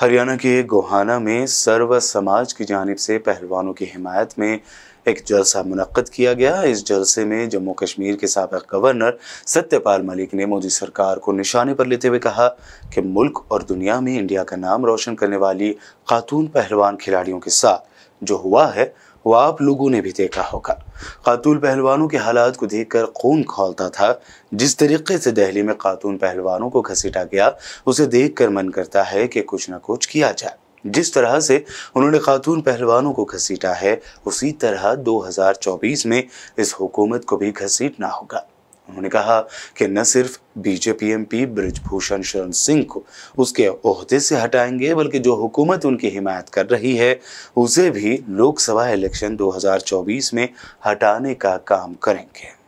हरियाणा के गोहाना में सर्व समाज की जानब से पहलवानों की हिमायत में एक जलसा मुनद किया गया इस जलसे में जम्मू कश्मीर के सबक गवर्नर सत्यपाल मलिक ने मोदी सरकार को निशाने पर लेते हुए कहा कि मुल्क और दुनिया में इंडिया का नाम रोशन करने वाली खातून पहलवान खिलाड़ियों के साथ जो हुआ है वो आप लोगों ने भी देखा होगा खातून पहलवानों के हालात को देख कर खून खोलता था जिस तरीके से दहली में खातून पहलवानों को घसीटा गया उसे देख कर मन करता है कि कुछ ना कुछ किया जाए जिस तरह से उन्होंने खातून पहलवानों को घसीटा है उसी तरह 2024 में इस हुकूमत को भी घसीटना होगा उन्होंने कहा कि न सिर्फ बीजेपी एम पी ब्रजभूषण शरण सिंह को उसके अहदे से हटाएंगे बल्कि जो हुकूमत उनकी हिमायत कर रही है उसे भी लोकसभा इलेक्शन 2024 में हटाने का काम करेंगे